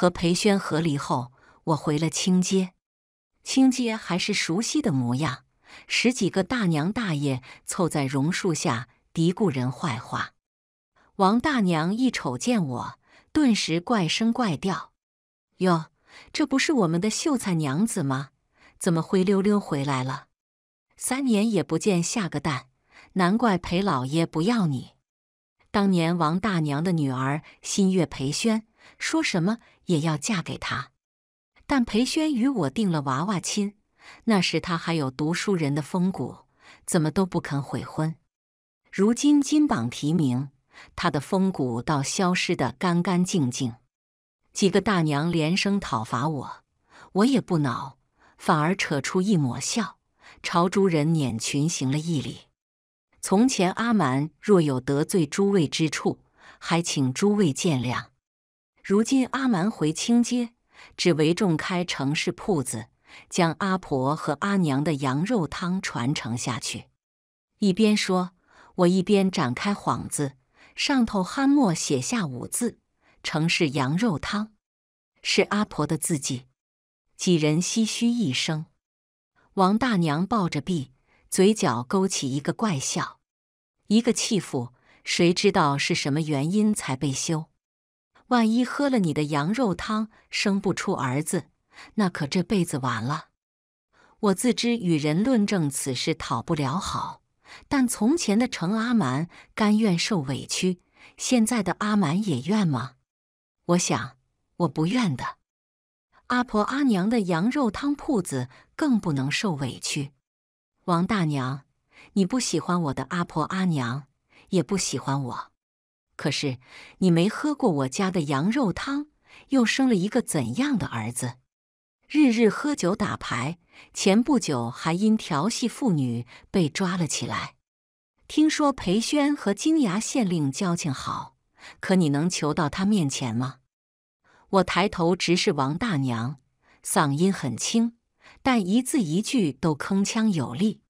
和裴宣和离后，我回了青街。青街还是熟悉的模样，十几个大娘大爷凑在榕树下嘀咕人坏话。王大娘一瞅见我，顿时怪声怪调：“哟，这不是我们的秀才娘子吗？怎么灰溜溜回来了？三年也不见下个蛋，难怪裴老爷不要你。当年王大娘的女儿新月裴宣，说什么？”也要嫁给他，但裴宣与我定了娃娃亲，那时他还有读书人的风骨，怎么都不肯悔婚。如今金榜题名，他的风骨倒消失的干干净净。几个大娘连声讨伐我，我也不恼，反而扯出一抹笑，朝诸人撵群行了一礼。从前阿蛮若有得罪诸位之处，还请诸位见谅。如今阿蛮回青街，只为重开城氏铺子，将阿婆和阿娘的羊肉汤传承下去。一边说，我一边展开幌子，上头酣墨写下五字：“城氏羊肉汤”，是阿婆的字迹。几人唏嘘一声。王大娘抱着臂，嘴角勾起一个怪笑。一个弃妇，谁知道是什么原因才被休？万一喝了你的羊肉汤生不出儿子，那可这辈子完了。我自知与人论证此事讨不了好，但从前的程阿蛮甘愿受委屈，现在的阿蛮也愿吗？我想，我不愿的。阿婆阿娘的羊肉汤铺子更不能受委屈。王大娘，你不喜欢我的阿婆阿娘，也不喜欢我。可是你没喝过我家的羊肉汤，又生了一个怎样的儿子？日日喝酒打牌，前不久还因调戏妇女被抓了起来。听说裴宣和金牙县令交情好，可你能求到他面前吗？我抬头直视王大娘，嗓音很轻，但一字一句都铿锵有力。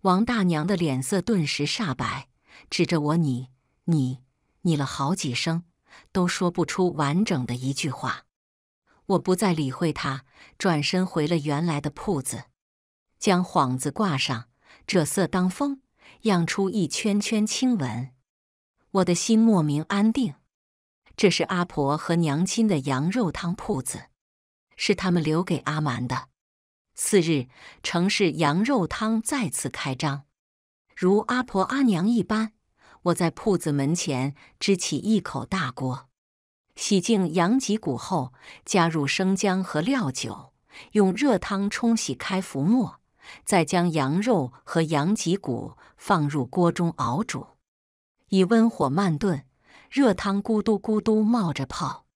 王大娘的脸色顿时煞白，指着我：“你，你。”你了好几声，都说不出完整的一句话。我不再理会他，转身回了原来的铺子，将幌子挂上，赭色当风，漾出一圈圈青纹。我的心莫名安定。这是阿婆和娘亲的羊肉汤铺子，是他们留给阿蛮的。次日，城市羊肉汤再次开张，如阿婆阿娘一般。我在铺子门前支起一口大锅，洗净羊脊骨后，加入生姜和料酒，用热汤冲洗开浮沫，再将羊肉和羊脊骨放入锅中熬煮，以温火慢炖，热汤咕嘟咕嘟冒着泡。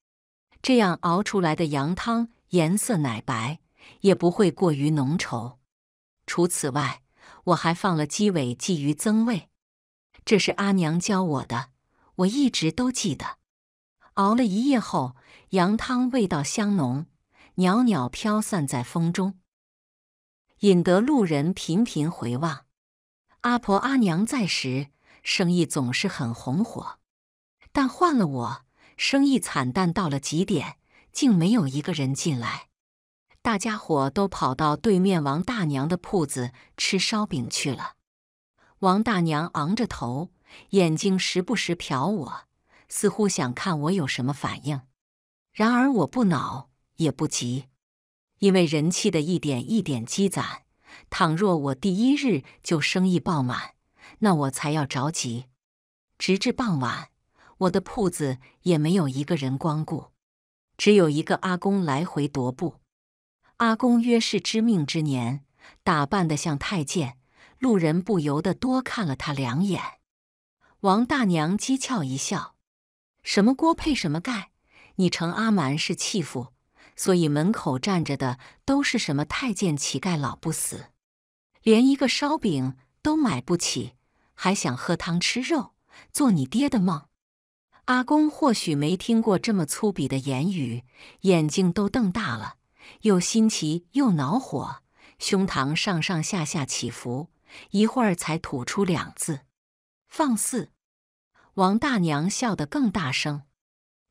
这样熬出来的羊汤颜色奶白，也不会过于浓稠。除此外，我还放了鸡尾鲫鱼增味。这是阿娘教我的，我一直都记得。熬了一夜后，羊汤味道香浓，袅袅飘散在风中，引得路人频频回望。阿婆、阿娘在时，生意总是很红火，但换了我，生意惨淡到了极点，竟没有一个人进来。大家伙都跑到对面王大娘的铺子吃烧饼去了。王大娘昂着头，眼睛时不时瞟我，似乎想看我有什么反应。然而我不恼也不急，因为人气的一点一点积攒。倘若我第一日就生意爆满，那我才要着急。直至傍晚，我的铺子也没有一个人光顾，只有一个阿公来回踱步。阿公约是知命之年，打扮得像太监。路人不由得多看了他两眼，王大娘讥诮一笑：“什么锅配什么盖？你成阿蛮是弃妇，所以门口站着的都是什么太监、乞丐、老不死，连一个烧饼都买不起，还想喝汤吃肉，做你爹的梦？”阿公或许没听过这么粗鄙的言语，眼睛都瞪大了，又新奇又恼火，胸膛上上下下起伏。一会儿才吐出两字：“放肆！”王大娘笑得更大声：“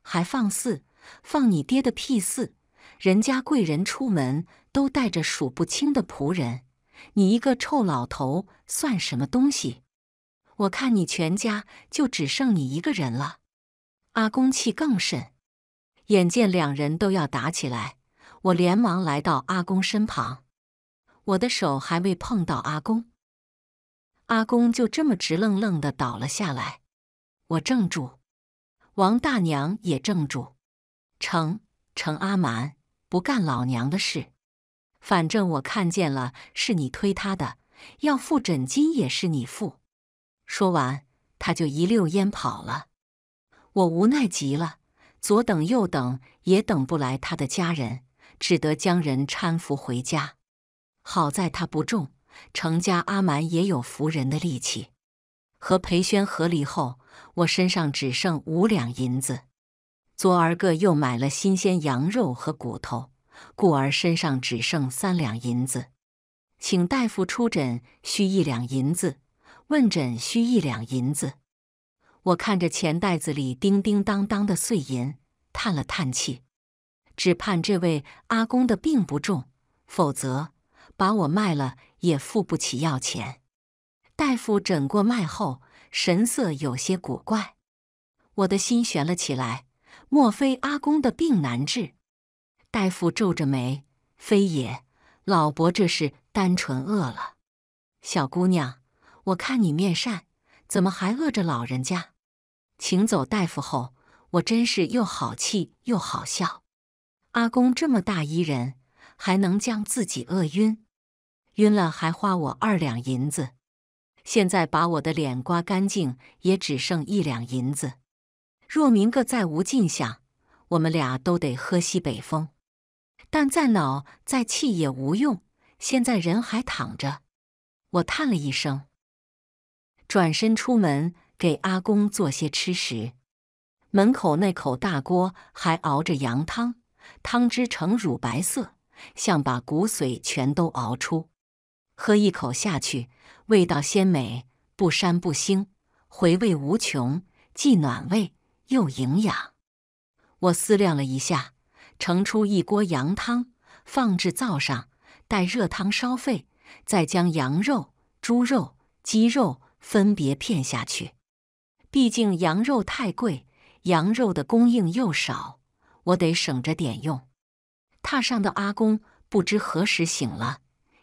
还放肆？放你爹的屁！肆！人家贵人出门都带着数不清的仆人，你一个臭老头算什么东西？我看你全家就只剩你一个人了。”阿公气更甚，眼见两人都要打起来，我连忙来到阿公身旁，我的手还未碰到阿公。阿公就这么直愣愣的倒了下来，我怔住，王大娘也怔住。成成阿瞒不干老娘的事，反正我看见了是你推他的，要付诊金也是你付。说完，他就一溜烟跑了。我无奈极了，左等右等也等不来他的家人，只得将人搀扶回家。好在他不重。程家阿蛮也有扶人的力气。和裴宣和离后，我身上只剩五两银子。昨儿个又买了新鲜羊肉和骨头，故而身上只剩三两银子。请大夫出诊需一两银子，问诊需一两银子。我看着钱袋子里叮叮当当的碎银，叹了叹气，只盼这位阿公的病不重，否则把我卖了。也付不起药钱。大夫诊过脉后，神色有些古怪，我的心悬了起来。莫非阿公的病难治？大夫皱着眉：“非也，老伯这是单纯饿了。”小姑娘，我看你面善，怎么还饿着老人家？请走大夫后，我真是又好气又好笑。阿公这么大一人，还能将自己饿晕？晕了还花我二两银子，现在把我的脸刮干净也只剩一两银子。若明个再无进项，我们俩都得喝西北风。但再恼再气也无用，现在人还躺着。我叹了一声，转身出门给阿公做些吃食。门口那口大锅还熬着羊汤，汤汁呈乳白色，像把骨髓全都熬出。喝一口下去，味道鲜美，不膻不腥，回味无穷，既暖胃又营养。我思量了一下，盛出一锅羊汤，放置灶上，待热汤烧沸，再将羊肉、猪肉、鸡肉分别片下去。毕竟羊肉太贵，羊肉的供应又少，我得省着点用。榻上的阿公不知何时醒了，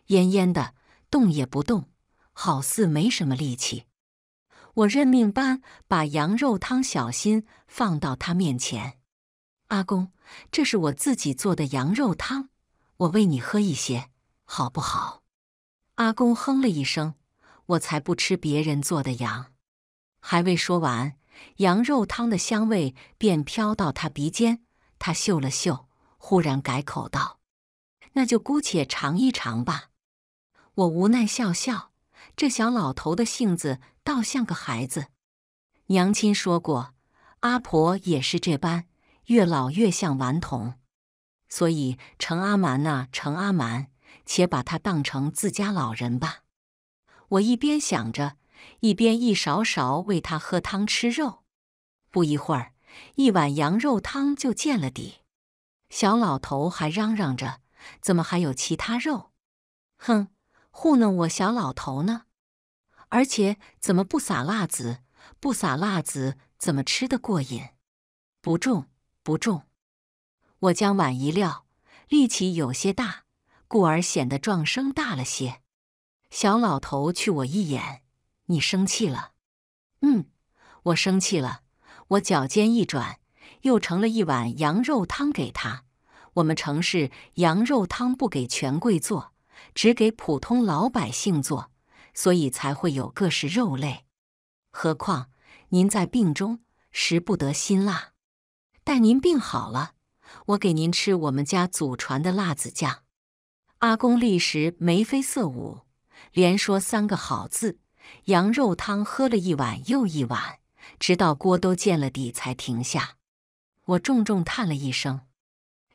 恹恹的。动也不动，好似没什么力气。我认命般把羊肉汤小心放到他面前。阿公，这是我自己做的羊肉汤，我喂你喝一些，好不好？阿公哼了一声：“我才不吃别人做的羊。”还未说完，羊肉汤的香味便飘到他鼻尖。他嗅了嗅，忽然改口道：“那就姑且尝一尝吧。”我无奈笑笑，这小老头的性子倒像个孩子。娘亲说过，阿婆也是这般，越老越像顽童。所以程阿蛮啊，程阿蛮，且把他当成自家老人吧。我一边想着，一边一勺勺喂他喝汤吃肉。不一会儿，一碗羊肉汤就见了底。小老头还嚷嚷着：“怎么还有其他肉？”哼！糊弄我小老头呢？而且怎么不撒辣子？不撒辣子怎么吃得过瘾？不重，不重。我将碗一撂，力气有些大，故而显得撞声大了些。小老头去我一眼：“你生气了？”“嗯，我生气了。”我脚尖一转，又盛了一碗羊肉汤给他。我们城市羊肉汤不给权贵做。只给普通老百姓做，所以才会有各式肉类。何况您在病中食不得辛辣，待您病好了，我给您吃我们家祖传的辣子酱。阿公立时眉飞色舞，连说三个好字。羊肉汤喝了一碗又一碗，直到锅都见了底才停下。我重重叹了一声。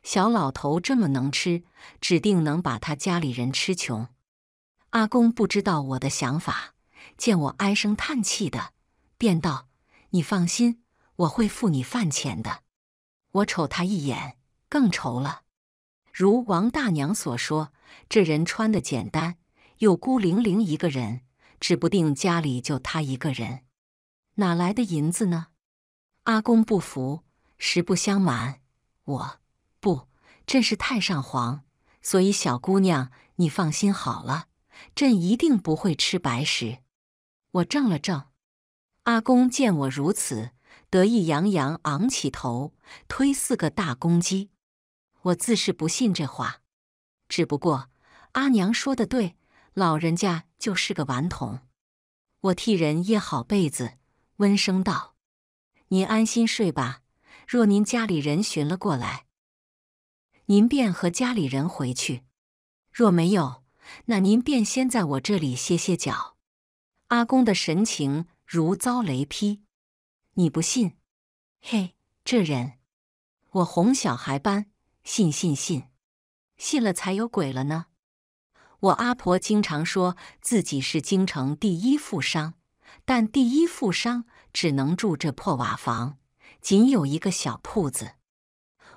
小老头这么能吃，指定能把他家里人吃穷。阿公不知道我的想法，见我唉声叹气的，便道：“你放心，我会付你饭钱的。”我瞅他一眼，更愁了。如王大娘所说，这人穿的简单，又孤零零一个人，指不定家里就他一个人，哪来的银子呢？阿公不服，实不相瞒，我。不，朕是太上皇，所以小姑娘，你放心好了，朕一定不会吃白食。我怔了怔，阿公见我如此，得意洋洋，昂起头推四个大公鸡。我自是不信这话，只不过阿娘说的对，老人家就是个顽童。我替人掖好被子，温声道：“您安心睡吧，若您家里人寻了过来。”您便和家里人回去，若没有，那您便先在我这里歇歇脚。阿公的神情如遭雷劈。你不信？嘿，这人，我哄小孩般，信信信，信了才有鬼了呢。我阿婆经常说自己是京城第一富商，但第一富商只能住这破瓦房，仅有一个小铺子。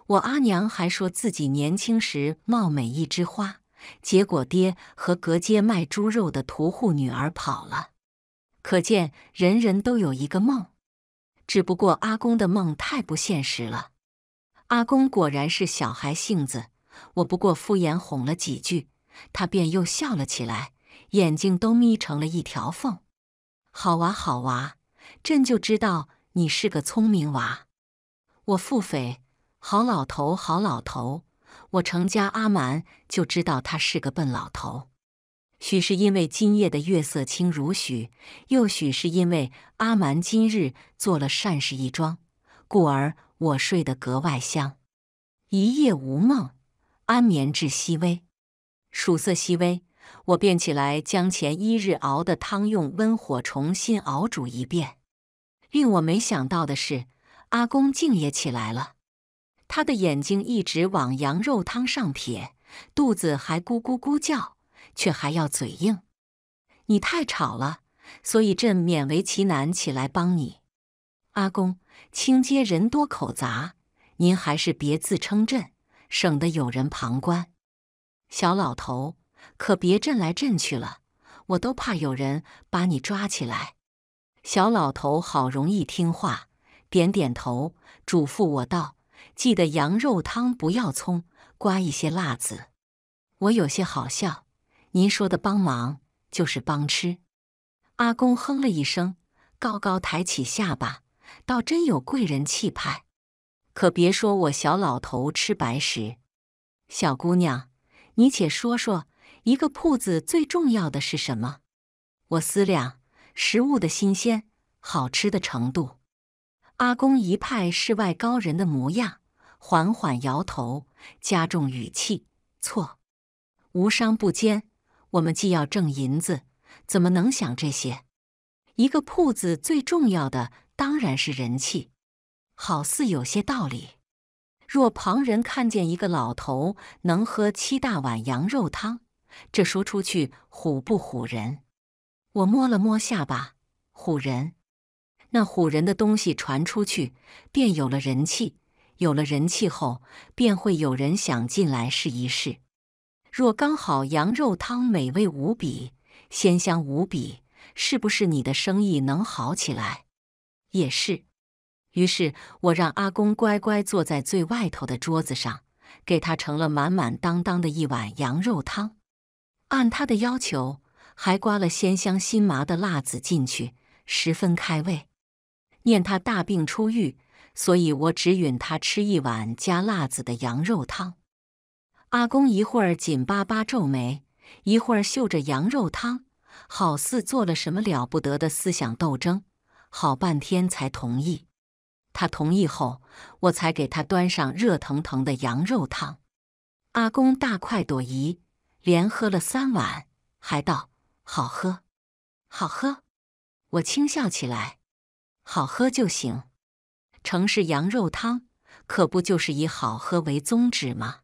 我阿娘还说自己年轻时貌美一枝花，结果爹和隔街卖猪肉的屠户女儿跑了。可见人人都有一个梦，只不过阿公的梦太不现实了。阿公果然是小孩性子，我不过敷衍哄了几句，他便又笑了起来，眼睛都眯成了一条缝。好娃，好娃，朕就知道你是个聪明娃。我腹诽。好老头，好老头！我成家阿蛮就知道他是个笨老头。许是因为今夜的月色清如许，又许是因为阿蛮今日做了善事一桩，故而我睡得格外香，一夜无梦，安眠至熹微。曙色熹微，我便起来将前一日熬的汤用温火重新熬煮一遍。令我没想到的是，阿公竟也起来了。他的眼睛一直往羊肉汤上撇，肚子还咕咕咕叫，却还要嘴硬。你太吵了，所以朕勉为其难起来帮你。阿公，青街人多口杂，您还是别自称朕，省得有人旁观。小老头，可别震来震去了，我都怕有人把你抓起来。小老头好容易听话，点点头，嘱咐我道。记得羊肉汤不要葱，刮一些辣子。我有些好笑，您说的帮忙就是帮吃。阿公哼了一声，高高抬起下巴，倒真有贵人气派。可别说我小老头吃白食。小姑娘，你且说说，一个铺子最重要的是什么？我思量，食物的新鲜，好吃的程度。阿公一派世外高人的模样。缓缓摇头，加重语气：“错，无商不奸。我们既要挣银子，怎么能想这些？一个铺子最重要的当然是人气。好似有些道理。若旁人看见一个老头能喝七大碗羊肉汤，这说出去唬不唬人？”我摸了摸下巴，“唬人。那唬人的东西传出去，便有了人气。”有了人气后，便会有人想进来试一试。若刚好羊肉汤美味无比、鲜香无比，是不是你的生意能好起来？也是。于是我让阿公乖乖坐在最外头的桌子上，给他盛了满满当当的一碗羊肉汤，按他的要求还刮了鲜香辛麻的辣子进去，十分开胃。念他大病初愈。所以我只允他吃一碗加辣子的羊肉汤。阿公一会儿紧巴巴皱眉，一会儿嗅着羊肉汤，好似做了什么了不得的思想斗争，好半天才同意。他同意后，我才给他端上热腾腾的羊肉汤。阿公大快朵颐，连喝了三碗，还道好喝，好喝。我轻笑起来，好喝就行。城市羊肉汤，可不就是以好喝为宗旨吗？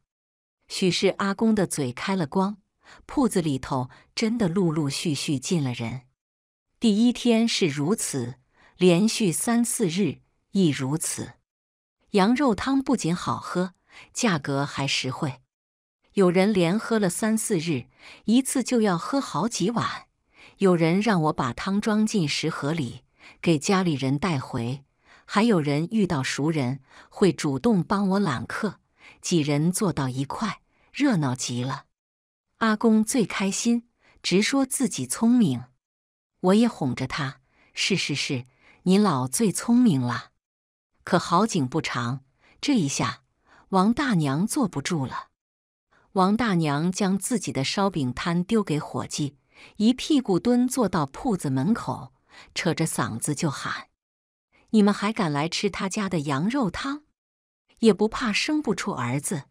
许是阿公的嘴开了光，铺子里头真的陆陆续续进了人。第一天是如此，连续三四日亦如此。羊肉汤不仅好喝，价格还实惠。有人连喝了三四日，一次就要喝好几碗。有人让我把汤装进食盒里，给家里人带回。还有人遇到熟人会主动帮我揽客，几人坐到一块，热闹极了。阿公最开心，直说自己聪明。我也哄着他：“是是是，您老最聪明了。”可好景不长，这一下王大娘坐不住了。王大娘将自己的烧饼摊丢给伙计，一屁股蹲坐到铺子门口，扯着嗓子就喊。你们还敢来吃他家的羊肉汤，也不怕生不出儿子？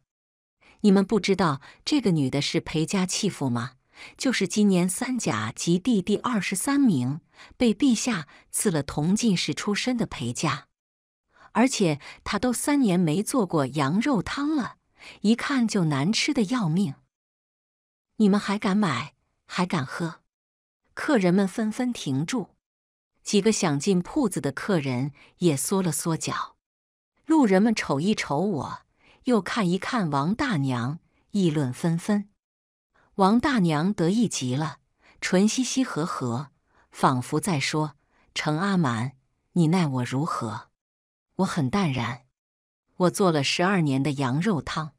你们不知道这个女的是裴家弃妇吗？就是今年三甲及第第二十三名，被陛下赐了同进士出身的裴家，而且她都三年没做过羊肉汤了，一看就难吃的要命。你们还敢买，还敢喝？客人们纷纷停住。几个想进铺子的客人也缩了缩脚，路人们瞅一瞅我，又看一看王大娘，议论纷纷。王大娘得意极了，唇嘻嘻呵呵，仿佛在说：“程阿满，你奈我如何？”我很淡然。我做了十二年的羊肉汤，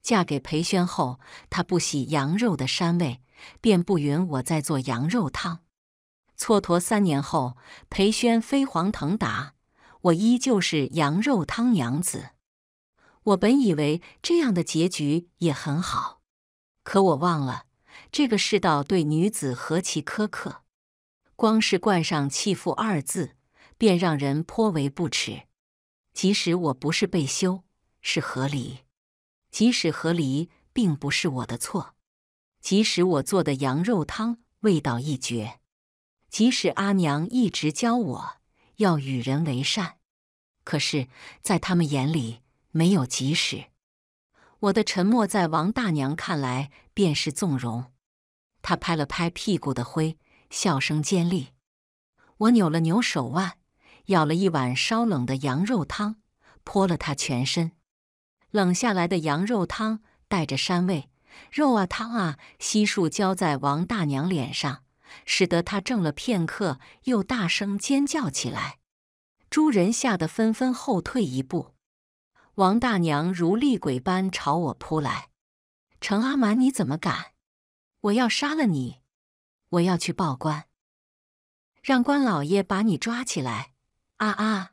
嫁给裴宣后，他不喜羊肉的膻味，便不允我再做羊肉汤。蹉跎三年后，裴宣飞黄腾达，我依旧是羊肉汤娘子。我本以为这样的结局也很好，可我忘了这个世道对女子何其苛刻。光是冠上“弃妇”二字，便让人颇为不齿。即使我不是被休，是和离；即使和离并不是我的错；即使我做的羊肉汤味道一绝。即使阿娘一直教我要与人为善，可是，在他们眼里，没有即使。我的沉默在王大娘看来便是纵容。他拍了拍屁股的灰，笑声尖利。我扭了扭手腕，舀了一碗稍冷的羊肉汤，泼了他全身。冷下来的羊肉汤带着膻味，肉啊汤啊，悉数浇在王大娘脸上。使得他怔了片刻，又大声尖叫起来。诸人吓得纷纷后退一步。王大娘如厉鬼般朝我扑来：“程阿满，你怎么敢？我要杀了你！我要去报官，让官老爷把你抓起来！”啊啊！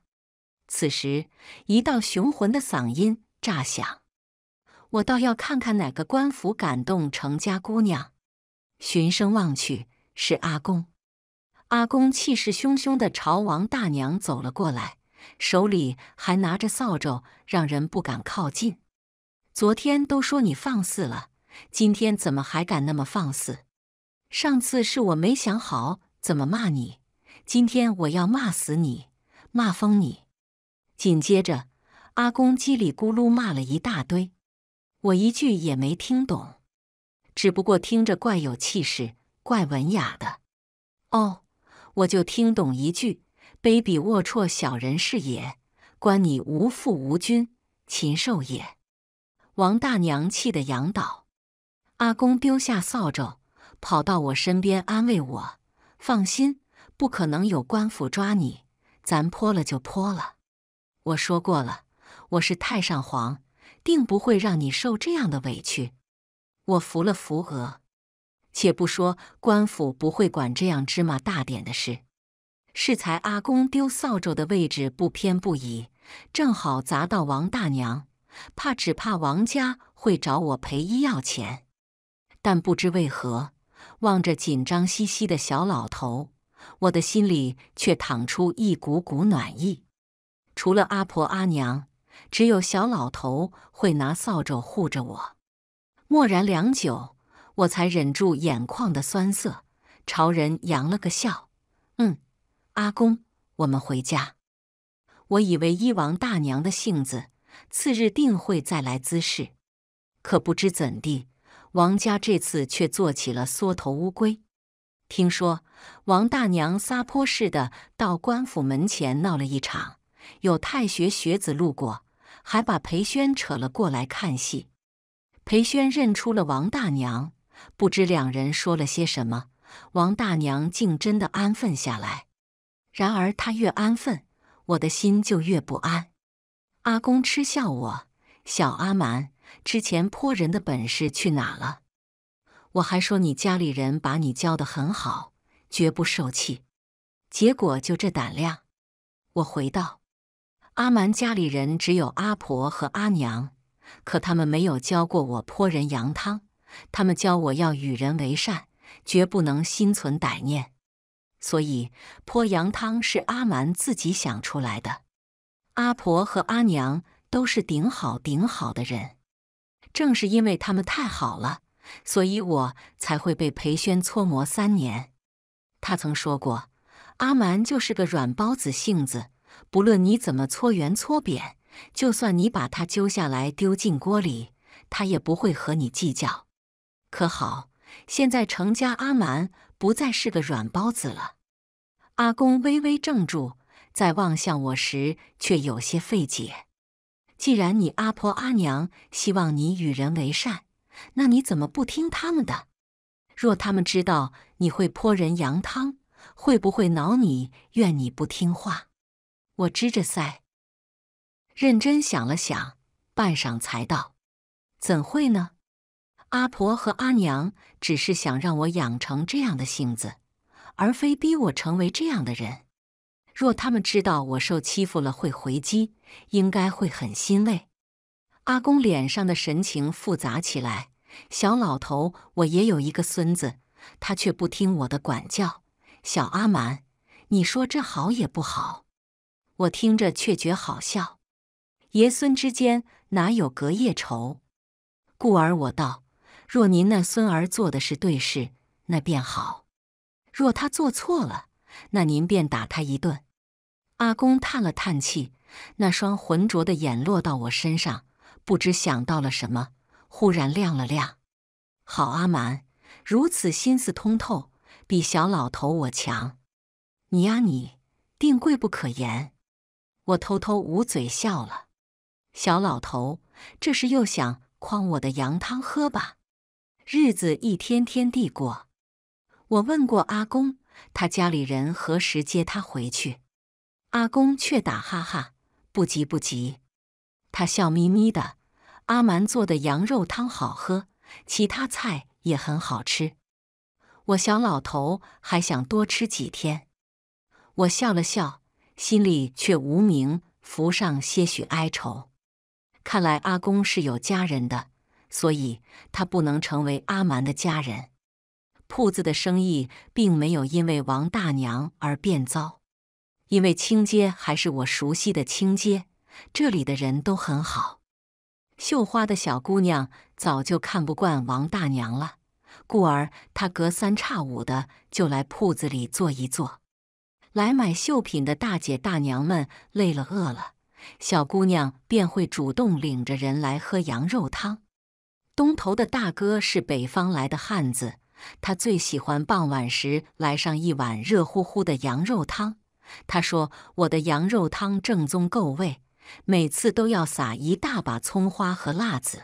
此时，一道雄浑的嗓音炸响：“我倒要看看哪个官府敢动程家姑娘！”循声望去。是阿公，阿公气势汹汹的朝王大娘走了过来，手里还拿着扫帚，让人不敢靠近。昨天都说你放肆了，今天怎么还敢那么放肆？上次是我没想好怎么骂你，今天我要骂死你，骂疯你！紧接着，阿公叽里咕噜骂了一大堆，我一句也没听懂，只不过听着怪有气势。怪文雅的哦，我就听懂一句：“卑鄙龌龊小人是也，观你无父无君，禽兽也。”王大娘气得仰倒，阿公丢下扫帚，跑到我身边安慰我：“放心，不可能有官府抓你，咱泼了就泼了。”我说过了，我是太上皇，定不会让你受这样的委屈。我扶了扶额。且不说官府不会管这样芝麻大点的事，适才阿公丢扫帚的位置不偏不倚，正好砸到王大娘，怕只怕王家会找我赔医药钱。但不知为何，望着紧张兮兮的小老头，我的心里却淌出一股股暖意。除了阿婆阿娘，只有小老头会拿扫帚护着我。默然良久。我才忍住眼眶的酸涩，朝人扬了个笑。嗯，阿公，我们回家。我以为依王大娘的性子，次日定会再来滋事，可不知怎地，王家这次却做起了缩头乌龟。听说王大娘撒泼似的到官府门前闹了一场，有太学学子路过，还把裴宣扯了过来看戏。裴宣认出了王大娘。不知两人说了些什么，王大娘竟真的安分下来。然而她越安分，我的心就越不安。阿公嗤笑我：“小阿蛮，之前泼人的本事去哪了？我还说你家里人把你教得很好，绝不受气，结果就这胆量。”我回道：“阿蛮家里人只有阿婆和阿娘，可他们没有教过我泼人羊汤。”他们教我要与人为善，绝不能心存歹念。所以泼羊汤是阿蛮自己想出来的。阿婆和阿娘都是顶好顶好的人，正是因为他们太好了，所以我才会被裴宣搓磨三年。他曾说过：“阿蛮就是个软包子性子，不论你怎么搓圆搓扁，就算你把他揪下来丢进锅里，他也不会和你计较。”可好？现在程家阿蛮不再是个软包子了。阿公微微怔住，在望向我时却有些费解。既然你阿婆阿娘希望你与人为善，那你怎么不听他们的？若他们知道你会泼人羊汤，会不会恼你，怨你不听话？我支着腮，认真想了想，半晌才道：“怎会呢？”阿婆和阿娘只是想让我养成这样的性子，而非逼我成为这样的人。若他们知道我受欺负了会回击，应该会很欣慰。阿公脸上的神情复杂起来。小老头，我也有一个孙子，他却不听我的管教。小阿蛮，你说这好也不好？我听着却觉好笑。爷孙之间哪有隔夜仇？故而我道。若您那孙儿做的是对事，那便好；若他做错了，那您便打他一顿。阿公叹了叹气，那双浑浊的眼落到我身上，不知想到了什么，忽然亮了亮。好阿蛮，如此心思通透，比小老头我强。你呀你，定贵不可言。我偷偷捂嘴笑了。小老头，这是又想诓我的羊汤喝吧？日子一天天地过，我问过阿公，他家里人何时接他回去？阿公却打哈哈，不急不急。他笑眯眯的，阿蛮做的羊肉汤好喝，其他菜也很好吃。我小老头还想多吃几天。我笑了笑，心里却无名浮上些许哀愁。看来阿公是有家人的。所以她不能成为阿蛮的家人。铺子的生意并没有因为王大娘而变糟，因为青街还是我熟悉的青街，这里的人都很好。绣花的小姑娘早就看不惯王大娘了，故而她隔三差五的就来铺子里坐一坐。来买绣品的大姐大娘们累了饿了，小姑娘便会主动领着人来喝羊肉汤。东头的大哥是北方来的汉子，他最喜欢傍晚时来上一碗热乎乎的羊肉汤。他说：“我的羊肉汤正宗够味，每次都要撒一大把葱花和辣子。”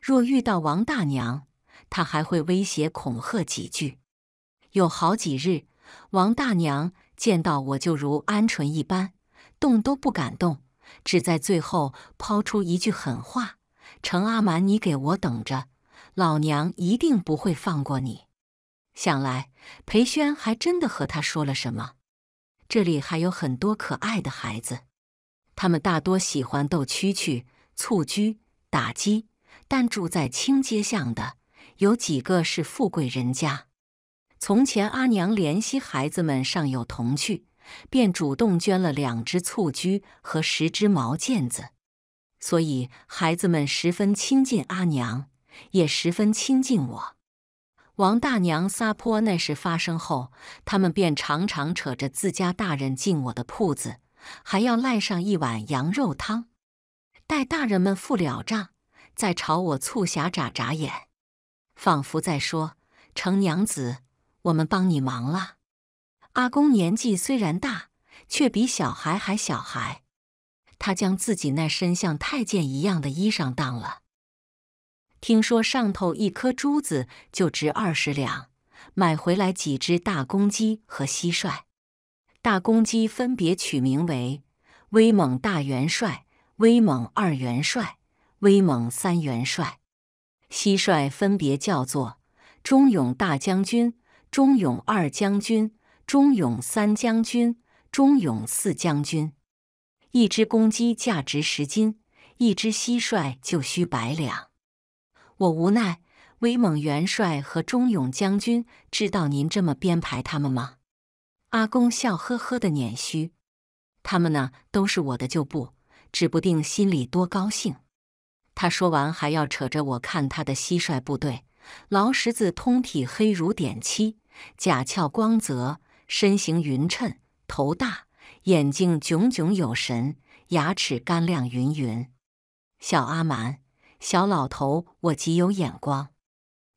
若遇到王大娘，他还会威胁恐吓几句。有好几日，王大娘见到我就如鹌鹑一般，动都不敢动，只在最后抛出一句狠话。程阿满，你给我等着，老娘一定不会放过你。想来，裴宣还真的和他说了什么。这里还有很多可爱的孩子，他们大多喜欢斗蛐蛐、蹴鞠、打鸡，但住在青街巷的有几个是富贵人家。从前，阿娘怜惜孩子们尚有童趣，便主动捐了两只蹴鞠和十只毛毽子。所以，孩子们十分亲近阿娘，也十分亲近我。王大娘撒泼那事发生后，他们便常常扯着自家大人进我的铺子，还要赖上一碗羊肉汤。待大人们付了账，再朝我促狭眨眨眼，仿佛在说：“成娘子，我们帮你忙了。”阿公年纪虽然大，却比小孩还小孩。他将自己那身像太监一样的衣裳当了，听说上头一颗珠子就值二十两，买回来几只大公鸡和蟋蟀。大公鸡分别取名为“威猛大元帅”、“威猛二元帅”、“威猛三元帅”；蟋蟀分别叫做“忠勇大将军”、“忠勇二将军”、“忠勇三将军”、“忠勇四将军”。一只公鸡价值十金，一只蟋蟀就需百两。我无奈，威猛元帅和忠勇将军知道您这么编排他们吗？阿公笑呵呵的捻须：“他们呢，都是我的旧部，指不定心里多高兴。”他说完还要扯着我看他的蟋蟀部队。劳什子通体黑如点漆，甲壳光泽，身形匀称，头大。眼睛炯炯有神，牙齿干亮匀匀。小阿蛮，小老头，我极有眼光。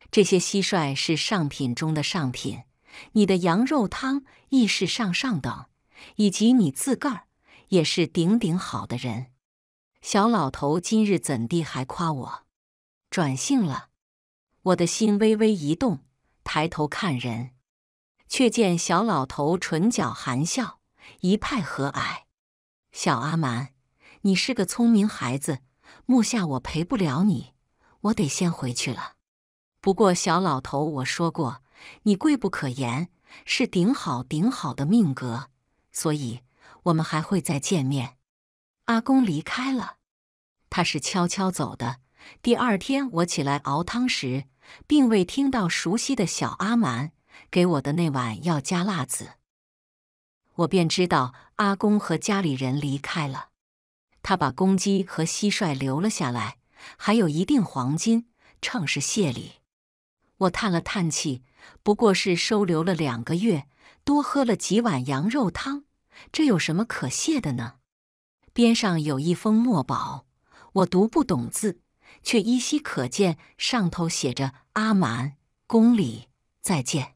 这些蟋蟀是上品中的上品，你的羊肉汤亦是上上等，以及你自个儿也是顶顶好的人。小老头今日怎地还夸我？转性了，我的心微微一动，抬头看人，却见小老头唇角含笑。一派和蔼，小阿蛮，你是个聪明孩子。木下，我陪不了你，我得先回去了。不过，小老头，我说过，你贵不可言，是顶好顶好的命格，所以我们还会再见面。阿公离开了，他是悄悄走的。第二天，我起来熬汤时，并未听到熟悉的小阿蛮给我的那碗要加辣子。我便知道阿公和家里人离开了，他把公鸡和蟋蟀留了下来，还有一锭黄金，称是谢礼。我叹了叹气，不过是收留了两个月，多喝了几碗羊肉汤，这有什么可谢的呢？边上有一封墨宝，我读不懂字，却依稀可见，上头写着“阿满，宫里再见”。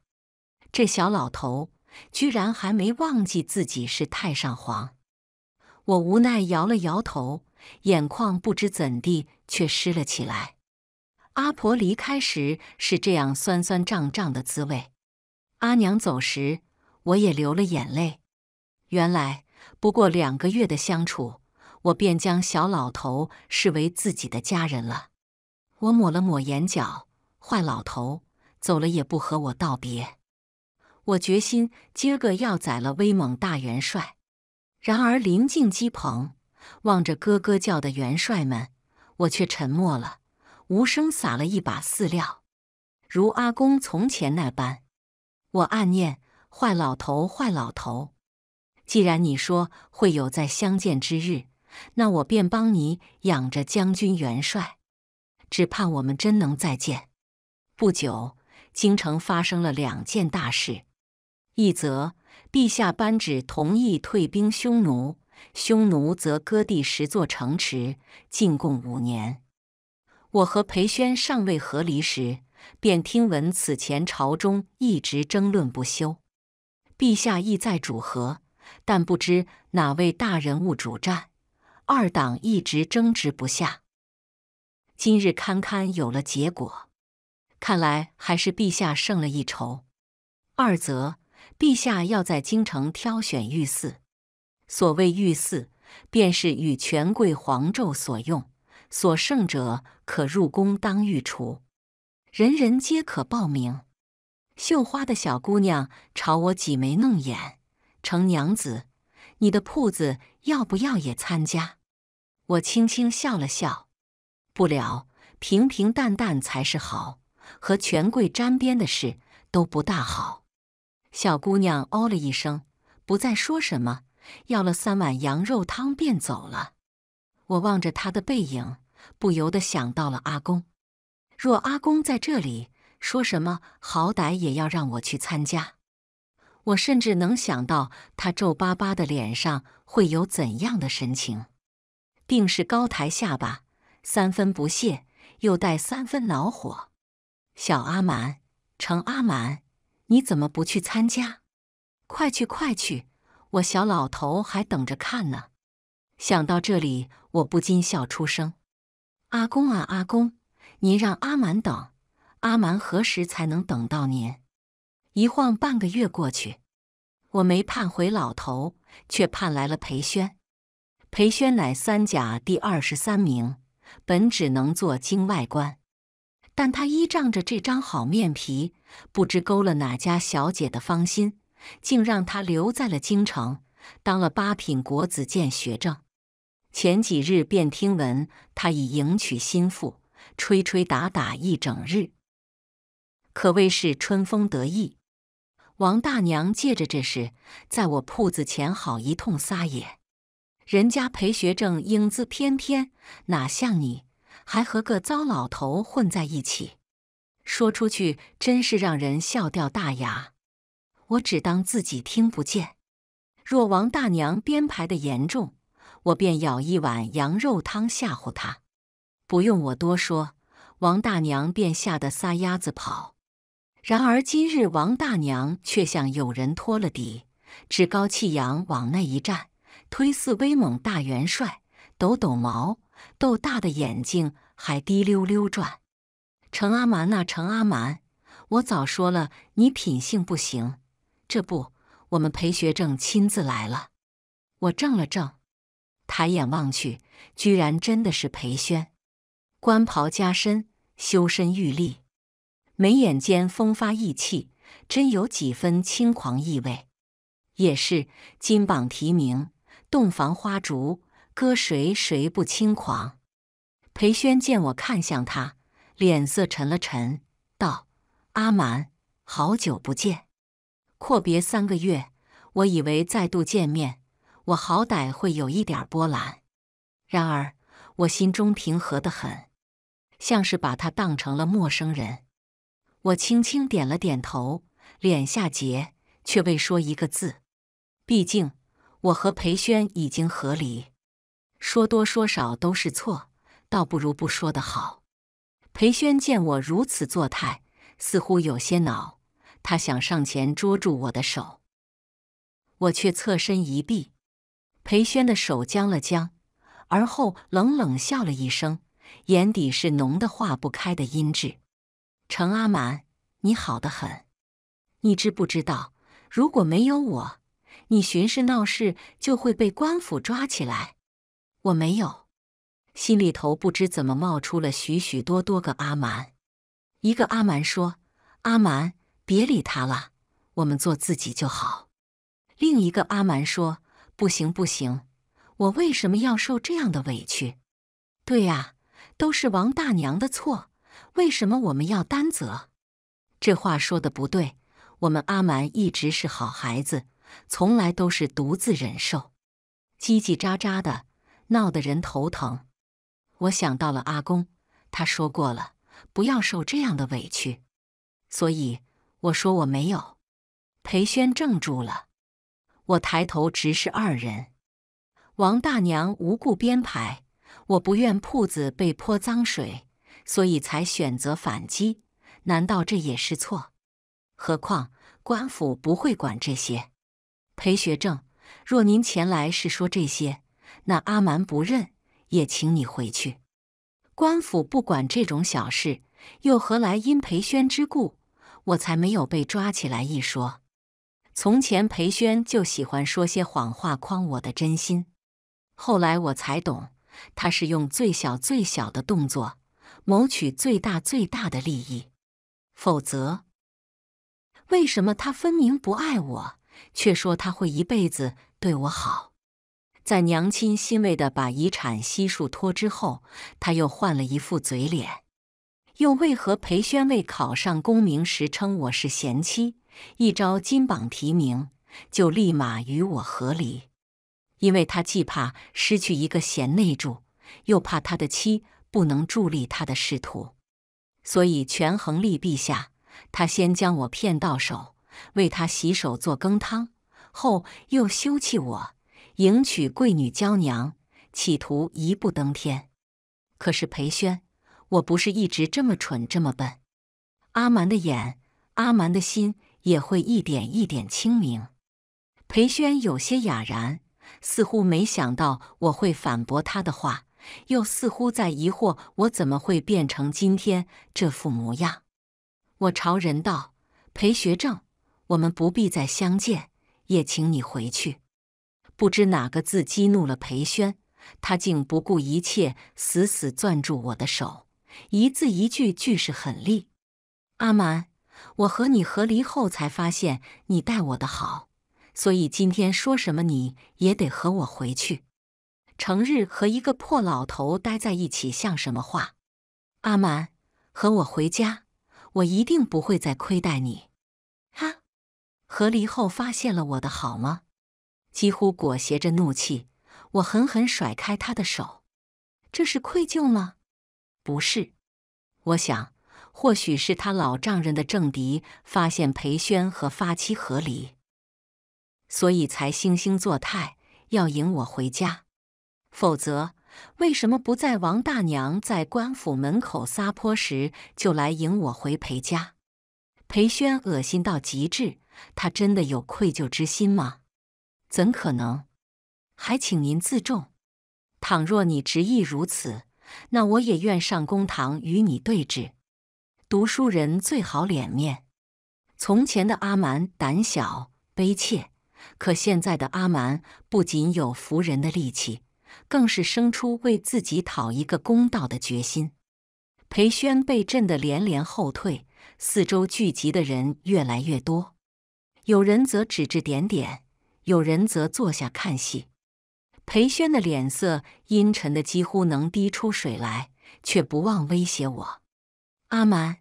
这小老头。居然还没忘记自己是太上皇，我无奈摇了摇头，眼眶不知怎地却湿了起来。阿婆离开时是这样酸酸胀胀的滋味，阿娘走时我也流了眼泪。原来不过两个月的相处，我便将小老头视为自己的家人了。我抹了抹眼角，坏老头走了也不和我道别。我决心今儿个要宰了威猛大元帅。然而临近鸡棚，望着咯咯叫的元帅们，我却沉默了，无声撒了一把饲料，如阿公从前那般。我暗念：“坏老头，坏老头！既然你说会有再相见之日，那我便帮你养着将军元帅。只盼我们真能再见。”不久，京城发生了两件大事。一则，陛下颁旨同意退兵匈奴，匈奴则割地十座城池，进贡五年。我和裴宣尚未和离时，便听闻此前朝中一直争论不休，陛下意在主和，但不知哪位大人物主战，二党一直争执不下。今日堪堪有了结果，看来还是陛下胜了一筹。二则。陛下要在京城挑选御寺。所谓御寺，便是与权贵皇胄所用，所胜者可入宫当御厨。人人皆可报名。绣花的小姑娘朝我挤眉弄眼：“程娘子，你的铺子要不要也参加？”我轻轻笑了笑：“不了，平平淡淡才是好，和权贵沾边的事都不大好。”小姑娘哦了一声，不再说什么，要了三碗羊肉汤便走了。我望着她的背影，不由得想到了阿公。若阿公在这里，说什么好歹也要让我去参加。我甚至能想到他皱巴巴的脸上会有怎样的神情，定是高抬下巴，三分不屑，又带三分恼火。小阿满，程阿满。你怎么不去参加？快去快去，我小老头还等着看呢。想到这里，我不禁笑出声。阿公啊，阿公，您让阿蛮等，阿蛮何时才能等到您？一晃半个月过去，我没盼回老头，却盼来了裴宣。裴宣乃三甲第二十三名，本只能做京外官，但他依仗着这张好面皮。不知勾了哪家小姐的芳心，竟让他留在了京城，当了八品国子监学正。前几日便听闻他已迎娶新妇，吹吹打打一整日，可谓是春风得意。王大娘借着这事，在我铺子前好一通撒野。人家裴学正英姿翩翩，哪像你还和个糟老头混在一起？说出去真是让人笑掉大牙，我只当自己听不见。若王大娘编排的严重，我便舀一碗羊肉汤吓唬她。不用我多说，王大娘便吓得撒丫子跑。然而今日王大娘却像有人托了底，趾高气扬往那一站，推似威猛大元帅，抖抖毛，斗大的眼睛还滴溜溜转。程阿蛮呐，程阿蛮，我早说了你品性不行，这不，我们裴学正亲自来了。我怔了怔，抬眼望去，居然真的是裴宣，官袍加身，修身玉立，眉眼间风发意气，真有几分轻狂意味。也是金榜题名，洞房花烛，搁谁谁不轻狂？裴宣见我看向他。脸色沉了沉，道：“阿蛮，好久不见，阔别三个月，我以为再度见面，我好歹会有一点波澜。然而我心中平和的很，像是把他当成了陌生人。”我轻轻点了点头，脸下结，却未说一个字。毕竟我和裴轩已经和离，说多说少都是错，倒不如不说的好。裴宣见我如此作态，似乎有些恼，他想上前捉住我的手，我却侧身一避，裴宣的手僵了僵，而后冷冷笑了一声，眼底是浓的化不开的阴鸷。程阿满，你好得很，你知不知道，如果没有我，你巡视闹事就会被官府抓起来。我没有。心里头不知怎么冒出了许许多多个阿蛮，一个阿蛮说：“阿蛮，别理他了，我们做自己就好。”另一个阿蛮说：“不行不行，我为什么要受这样的委屈？对呀，都是王大娘的错，为什么我们要担责？”这话说的不对，我们阿蛮一直是好孩子，从来都是独自忍受，叽叽喳喳的，闹得人头疼。我想到了阿公，他说过了，不要受这样的委屈，所以我说我没有。裴宣怔住了，我抬头直视二人。王大娘无故编排，我不愿铺子被泼脏水，所以才选择反击。难道这也是错？何况官府不会管这些。裴学正，若您前来是说这些，那阿蛮不认。也请你回去。官府不管这种小事，又何来因裴宣之故，我才没有被抓起来一说？从前裴宣就喜欢说些谎话框我的真心，后来我才懂，他是用最小最小的动作谋取最大最大的利益。否则，为什么他分明不爱我，却说他会一辈子对我好？在娘亲欣慰的把遗产悉数托之后，他又换了一副嘴脸。又为何裴宣未考上功名时称我是贤妻，一朝金榜题名就立马与我和离？因为他既怕失去一个贤内助，又怕他的妻不能助力他的仕途，所以权衡利弊下，他先将我骗到手，为他洗手做羹汤，后又休弃我。迎娶贵女娇娘，企图一步登天。可是裴宣，我不是一直这么蠢，这么笨？阿蛮的眼，阿蛮的心也会一点一点清明。裴宣有些哑然，似乎没想到我会反驳他的话，又似乎在疑惑我怎么会变成今天这副模样。我朝人道：“裴学正，我们不必再相见，也请你回去。”不知哪个字激怒了裴宣，他竟不顾一切，死死攥住我的手，一字一句，句式狠厉：“阿满，我和你和离后才发现你待我的好，所以今天说什么你也得和我回去。成日和一个破老头待在一起，像什么话？阿满，和我回家，我一定不会再亏待你。”哈，和离后发现了我的好吗？几乎裹挟着怒气，我狠狠甩开他的手。这是愧疚吗？不是，我想，或许是他老丈人的政敌发现裴宣和发妻合离，所以才惺惺作态要迎我回家。否则，为什么不在王大娘在官府门口撒泼时就来迎我回裴家？裴宣恶心到极致，他真的有愧疚之心吗？怎可能？还请您自重。倘若你执意如此，那我也愿上公堂与你对质。读书人最好脸面。从前的阿蛮胆小卑怯，可现在的阿蛮不仅有服人的力气，更是生出为自己讨一个公道的决心。裴宣被震得连连后退，四周聚集的人越来越多，有人则指指点点。有人则坐下看戏，裴轩的脸色阴沉的几乎能滴出水来，却不忘威胁我：“阿蛮，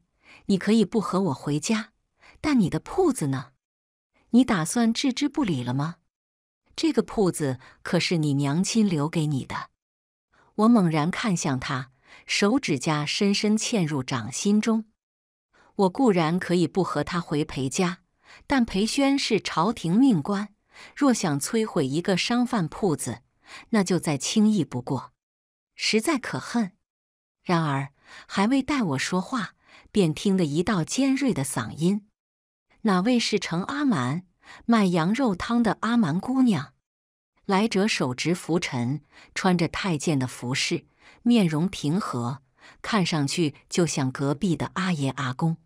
你可以不和我回家，但你的铺子呢？你打算置之不理了吗？这个铺子可是你娘亲留给你的。”我猛然看向他，手指甲深深嵌入掌心中。我固然可以不和他回裴家，但裴轩是朝廷命官。若想摧毁一个商贩铺子，那就再轻易不过，实在可恨。然而还未待我说话，便听得一道尖锐的嗓音：“哪位是程阿蛮？卖羊肉汤的阿蛮姑娘？”来者手执拂尘，穿着太监的服饰，面容平和，看上去就像隔壁的阿爷阿公。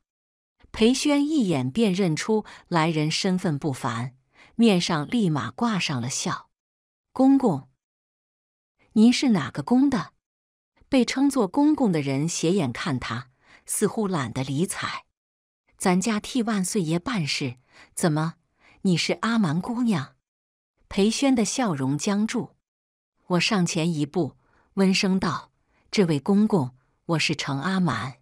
裴宣一眼便认出来人身份不凡。面上立马挂上了笑，公公，您是哪个公的？被称作公公的人斜眼看他，似乎懒得理睬。咱家替万岁爷办事，怎么你是阿蛮姑娘？裴宣的笑容僵住。我上前一步，温声道：“这位公公，我是程阿蛮。”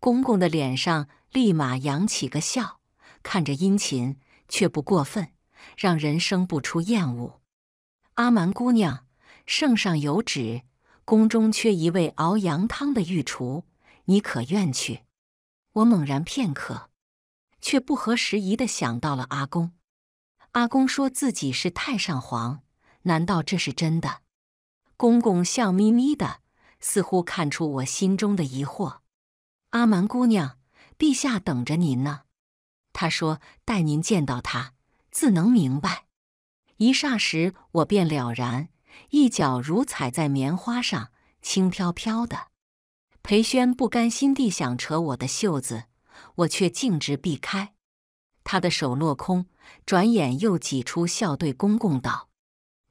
公公的脸上立马扬起个笑，看着殷勤，却不过分。让人生不出厌恶。阿蛮姑娘，圣上有旨，宫中缺一位熬羊汤的御厨，你可愿去？我猛然片刻，却不合时宜的想到了阿公。阿公说自己是太上皇，难道这是真的？公公笑眯眯的，似乎看出我心中的疑惑。阿蛮姑娘，陛下等着您呢。他说，待您见到他。自能明白，一霎时我便了然，一脚如踩在棉花上，轻飘飘的。裴宣不甘心地想扯我的袖子，我却径直避开，他的手落空，转眼又挤出笑对公公道：“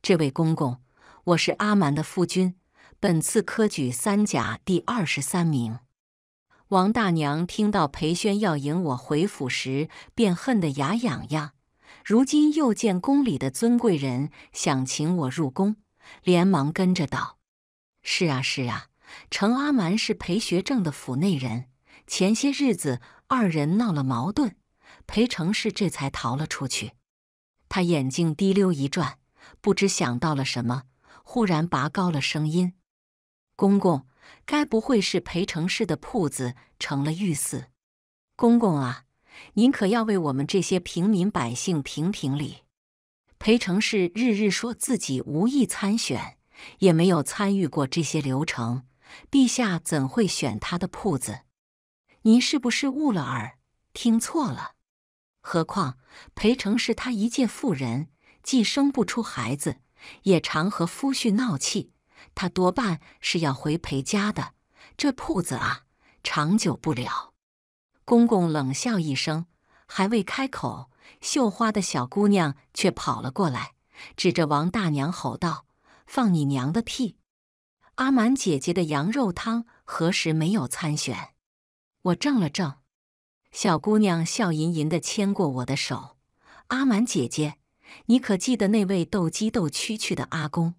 这位公公，我是阿蛮的夫君，本次科举三甲第二十三名。”王大娘听到裴宣要迎我回府时，便恨得牙痒痒。如今又见宫里的尊贵人想请我入宫，连忙跟着道：“是啊，是啊，程阿蛮是裴学正的府内人，前些日子二人闹了矛盾，裴成氏这才逃了出去。”他眼睛滴溜一转，不知想到了什么，忽然拔高了声音：“公公，该不会是裴成氏的铺子成了御寺？公公啊！”您可要为我们这些平民百姓评评理。裴成氏日日说自己无意参选，也没有参与过这些流程，陛下怎会选他的铺子？您是不是误了耳，听错了？何况裴成是他一介妇人，既生不出孩子，也常和夫婿闹气，他多半是要回裴家的。这铺子啊，长久不了。公公冷笑一声，还未开口，绣花的小姑娘却跑了过来，指着王大娘吼道：“放你娘的屁！阿满姐姐的羊肉汤何时没有参选？”我怔了怔，小姑娘笑吟吟的牵过我的手：“阿满姐姐，你可记得那位斗鸡斗蛐蛐的阿公？”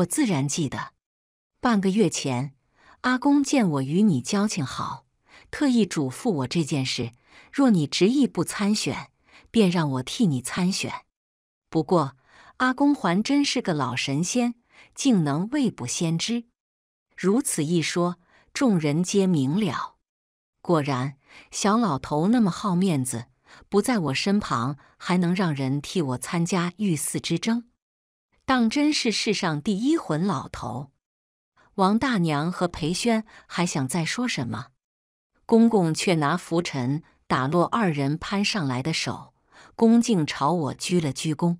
我自然记得，半个月前，阿公见我与你交情好。特意嘱咐我这件事，若你执意不参选，便让我替你参选。不过阿公还真是个老神仙，竟能未卜先知。如此一说，众人皆明了。果然，小老头那么好面子，不在我身旁，还能让人替我参加御寺之争？当真是世上第一混老头！王大娘和裴宣还想再说什么？公公却拿拂尘打落二人攀上来的手，恭敬朝我鞠了鞠躬：“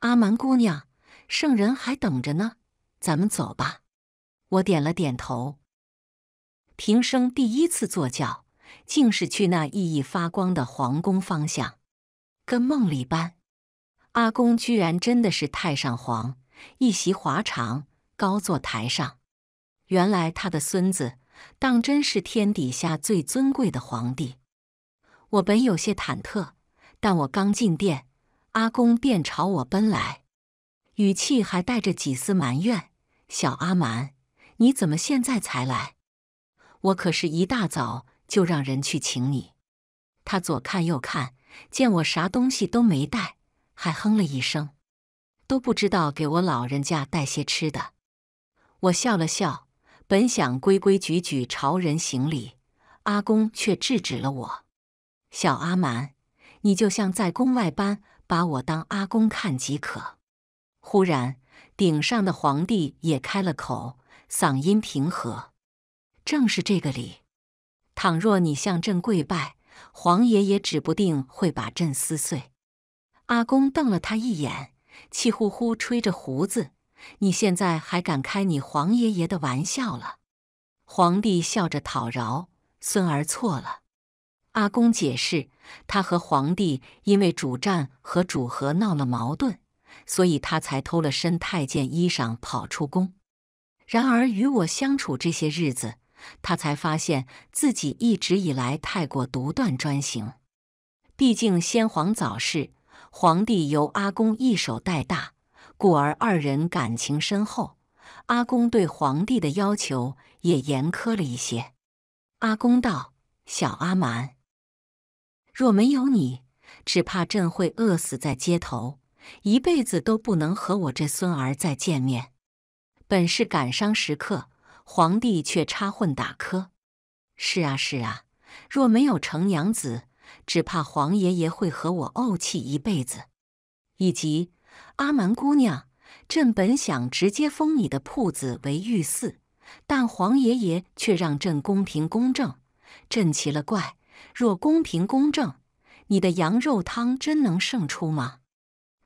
阿蛮姑娘，圣人还等着呢，咱们走吧。”我点了点头。平生第一次坐轿，竟是去那熠熠发光的皇宫方向，跟梦里般。阿公居然真的是太上皇，一袭华裳，高坐台上。原来他的孙子。当真是天底下最尊贵的皇帝。我本有些忐忑，但我刚进殿，阿公便朝我奔来，语气还带着几丝埋怨：“小阿蛮，你怎么现在才来？我可是一大早就让人去请你。”他左看右看，见我啥东西都没带，还哼了一声：“都不知道给我老人家带些吃的。”我笑了笑。本想规规矩矩朝人行礼，阿公却制止了我：“小阿蛮，你就像在宫外般，把我当阿公看即可。”忽然，顶上的皇帝也开了口，嗓音平和：“正是这个理。倘若你向朕跪拜，皇爷爷指不定会把朕撕碎。”阿公瞪了他一眼，气呼呼吹着胡子。你现在还敢开你皇爷爷的玩笑了？皇帝笑着讨饶：“孙儿错了。”阿公解释：“他和皇帝因为主战和主和闹了矛盾，所以他才偷了身太监衣裳跑出宫。然而与我相处这些日子，他才发现自己一直以来太过独断专行。毕竟先皇早逝，皇帝由阿公一手带大。”故而二人感情深厚，阿公对皇帝的要求也严苛了一些。阿公道：“小阿蛮，若没有你，只怕朕会饿死在街头，一辈子都不能和我这孙儿再见面。”本是感伤时刻，皇帝却插混打磕：“是啊，是啊，若没有成娘子，只怕皇爷爷会和我怄气一辈子。”以及。阿蛮姑娘，朕本想直接封你的铺子为御寺，但皇爷爷却让朕公平公正。朕奇了怪，若公平公正，你的羊肉汤真能胜出吗？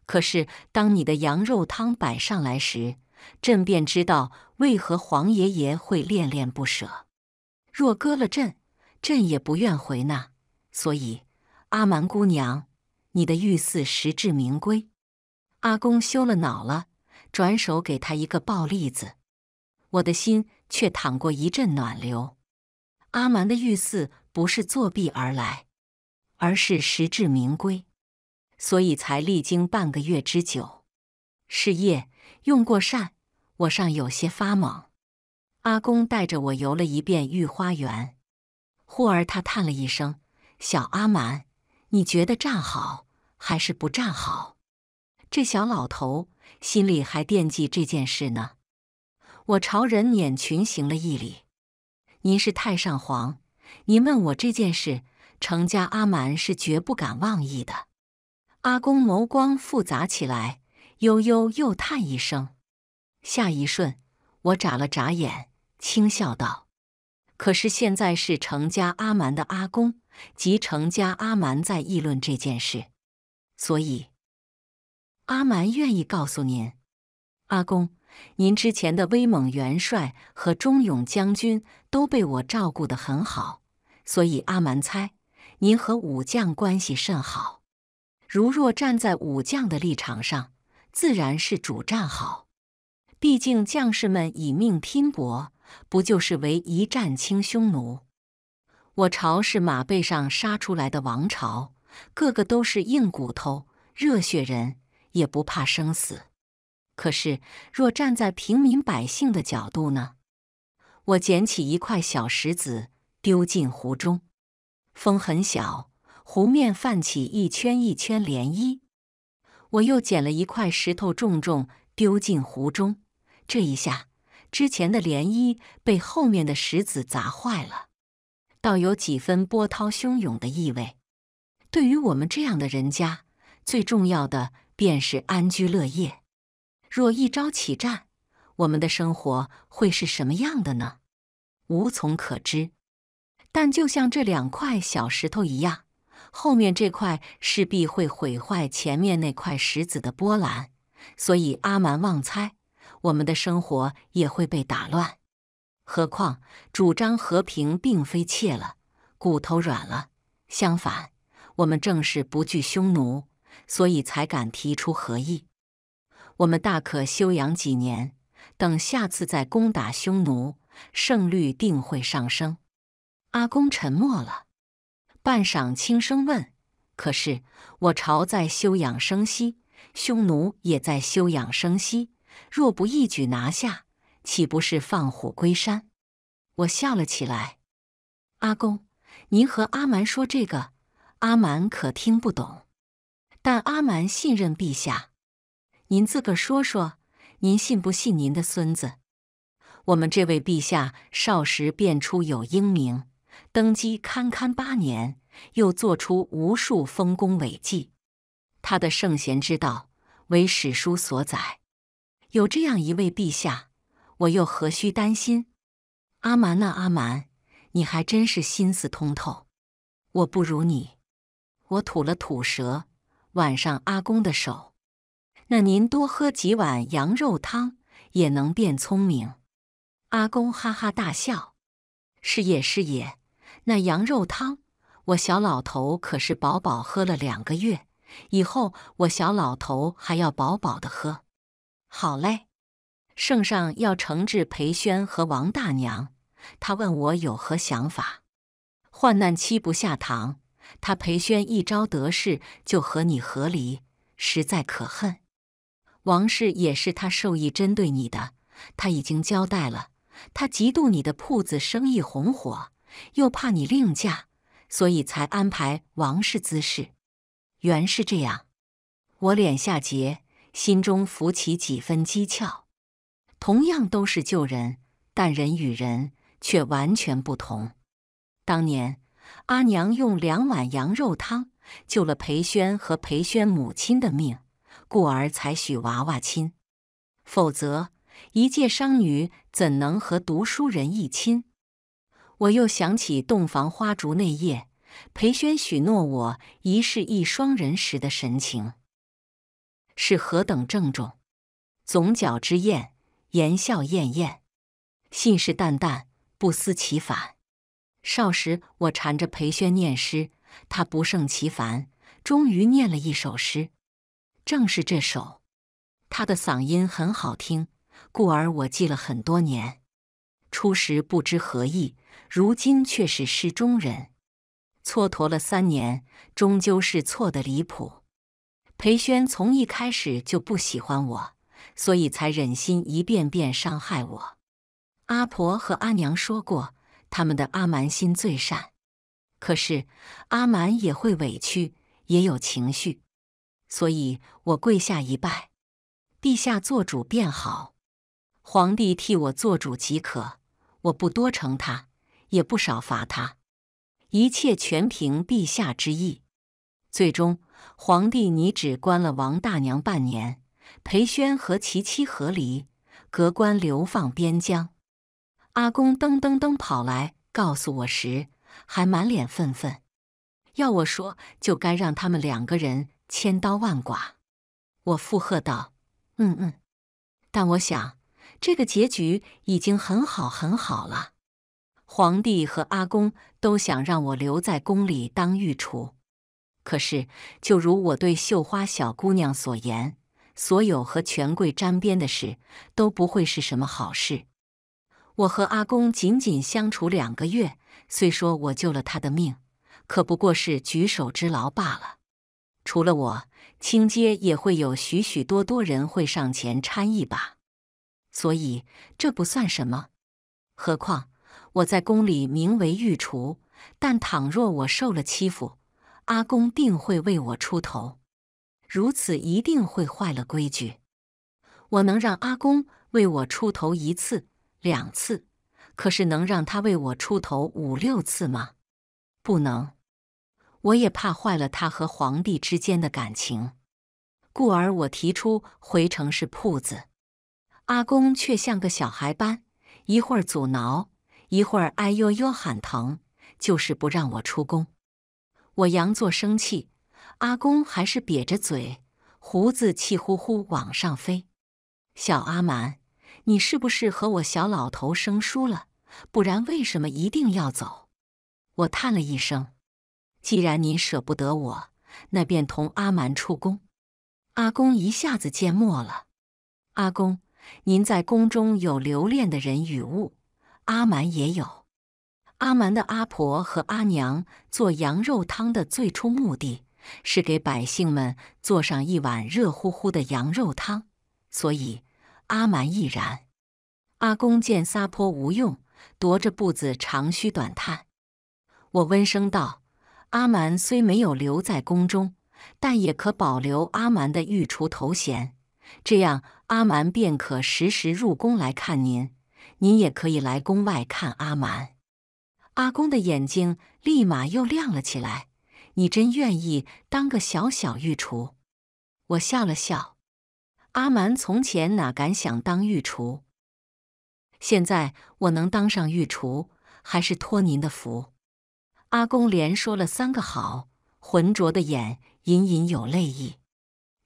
可是当你的羊肉汤摆上来时，朕便知道为何皇爷爷会恋恋不舍。若割了朕，朕也不愿回纳。所以，阿蛮姑娘，你的御寺实至名归。阿公修了脑了，转手给他一个暴栗子，我的心却淌过一阵暖流。阿蛮的御赐不是作弊而来，而是实至名归，所以才历经半个月之久。是夜用过膳，我尚有些发懵。阿公带着我游了一遍御花园，忽而他叹了一声：“小阿蛮，你觉得站好还是不站好？”这小老头心里还惦记这件事呢。我朝人撵群行了一礼：“您是太上皇，您问我这件事，程家阿蛮是绝不敢妄议的。”阿公眸光复杂起来，悠悠又叹一声。下一瞬，我眨了眨眼，轻笑道：“可是现在是程家阿蛮的阿公，即程家阿蛮在议论这件事，所以。”阿蛮愿意告诉您，阿公，您之前的威猛元帅和忠勇将军都被我照顾的很好，所以阿蛮猜您和武将关系甚好。如若站在武将的立场上，自然是主战好，毕竟将士们以命拼搏，不就是为一战清匈奴？我朝是马背上杀出来的王朝，个个都是硬骨头、热血人。也不怕生死，可是若站在平民百姓的角度呢？我捡起一块小石子，丢进湖中。风很小，湖面泛起一圈一圈涟漪。我又捡了一块石头，重重丢进湖中。这一下，之前的涟漪被后面的石子砸坏了，倒有几分波涛汹涌的意味。对于我们这样的人家，最重要的。便是安居乐业。若一朝起战，我们的生活会是什么样的呢？无从可知。但就像这两块小石头一样，后面这块势必会毁坏前面那块石子的波澜，所以阿蛮妄猜，我们的生活也会被打乱。何况主张和平，并非怯了骨头软了。相反，我们正是不惧匈奴。所以才敢提出合议。我们大可休养几年，等下次再攻打匈奴，胜率定会上升。阿公沉默了半晌，轻声问：“可是我朝在休养生息，匈奴也在休养生息，若不一举拿下，岂不是放虎归山？”我笑了起来：“阿公，您和阿蛮说这个，阿蛮可听不懂。”但阿蛮信任陛下，您自个说说，您信不信您的孙子？我们这位陛下少时便出有英名，登基堪堪八年，又做出无数丰功伟绩。他的圣贤之道为史书所载，有这样一位陛下，我又何须担心？阿蛮呐，阿蛮，你还真是心思通透。我不如你，我吐了吐舌。晚上，阿公的手。那您多喝几碗羊肉汤，也能变聪明。阿公哈哈大笑：“是也，是也。那羊肉汤，我小老头可是饱饱喝了两个月。以后我小老头还要饱饱的喝。好嘞。圣上要惩治裴宣和王大娘，他问我有何想法。患难期不下堂。”他裴宣一朝得势，就和你和离，实在可恨。王氏也是他授意针对你的，他已经交代了。他嫉妒你的铺子生意红火，又怕你另嫁，所以才安排王氏滋事。原是这样。我脸下结，心中浮起几分讥诮。同样都是救人，但人与人却完全不同。当年。阿娘用两碗羊肉汤救了裴宣和裴宣母亲的命，故而才许娃娃亲。否则，一介商女怎能和读书人一亲？我又想起洞房花烛那夜，裴宣许诺我一世一双人时的神情，是何等郑重。总角之宴，言笑晏晏，信誓旦旦，不思其反。少时，我缠着裴宣念诗，他不胜其烦，终于念了一首诗，正是这首。他的嗓音很好听，故而我记了很多年。初时不知何意，如今却是诗中人。蹉跎了三年，终究是错的离谱。裴宣从一开始就不喜欢我，所以才忍心一遍遍伤害我。阿婆和阿娘说过。他们的阿蛮心最善，可是阿蛮也会委屈，也有情绪，所以我跪下一拜，陛下做主便好，皇帝替我做主即可，我不多惩他，也不少罚他，一切全凭陛下之意。最终，皇帝你只关了王大娘半年，裴宣和其妻和离，革官流放边疆。阿公噔噔噔跑来告诉我时，还满脸愤愤。要我说，就该让他们两个人千刀万剐。我附和道：“嗯嗯。”但我想，这个结局已经很好很好了。皇帝和阿公都想让我留在宫里当御厨，可是，就如我对绣花小姑娘所言，所有和权贵沾边的事都不会是什么好事。我和阿公仅仅相处两个月，虽说我救了他的命，可不过是举手之劳罢了。除了我，青街也会有许许多多人会上前搀一把，所以这不算什么。何况我在宫里名为御厨，但倘若我受了欺负，阿公定会为我出头，如此一定会坏了规矩。我能让阿公为我出头一次。两次，可是能让他为我出头五六次吗？不能，我也怕坏了他和皇帝之间的感情，故而我提出回城是铺子。阿公却像个小孩般，一会儿阻挠，一会儿哎呦呦喊疼，就是不让我出宫。我佯作生气，阿公还是瘪着嘴，胡子气呼呼往上飞。小阿蛮。你是不是和我小老头生疏了？不然为什么一定要走？我叹了一声。既然您舍不得我，那便同阿蛮出宫。阿公一下子缄默了。阿公，您在宫中有留恋的人与物，阿蛮也有。阿蛮的阿婆和阿娘做羊肉汤的最初目的是给百姓们做上一碗热乎乎的羊肉汤，所以。阿蛮亦然。阿公见撒泼无用，踱着步子长吁短叹。我温声道：“阿蛮虽没有留在宫中，但也可保留阿蛮的御厨头衔。这样，阿蛮便可时时入宫来看您，您也可以来宫外看阿蛮。”阿公的眼睛立马又亮了起来。“你真愿意当个小小御厨？”我笑了笑。阿蛮从前哪敢想当御厨？现在我能当上御厨，还是托您的福。阿公连说了三个好，浑浊的眼隐隐有泪意。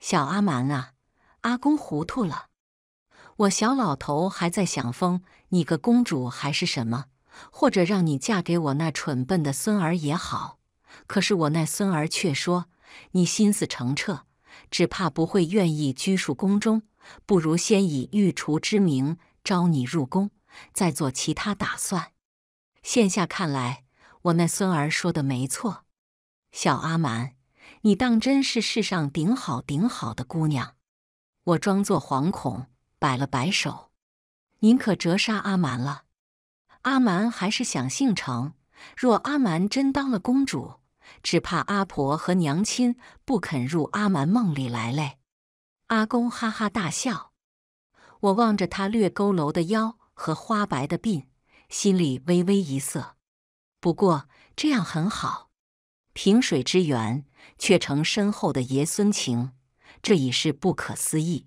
小阿蛮啊，阿公糊涂了。我小老头还在想疯，你个公主还是什么？或者让你嫁给我那蠢笨的孙儿也好。可是我那孙儿却说你心思澄澈。只怕不会愿意拘束宫中，不如先以御厨之名招你入宫，再做其他打算。现下看来，我那孙儿说的没错。小阿蛮，你当真是世上顶好顶好的姑娘。我装作惶恐，摆了摆手：“您可折杀阿蛮了。阿蛮还是想姓程。若阿蛮真当了公主。”只怕阿婆和娘亲不肯入阿瞒梦里来嘞。阿公哈哈大笑。我望着他略佝偻的腰和花白的鬓，心里微微一涩。不过这样很好，萍水之缘却成深厚的爷孙情，这已是不可思议。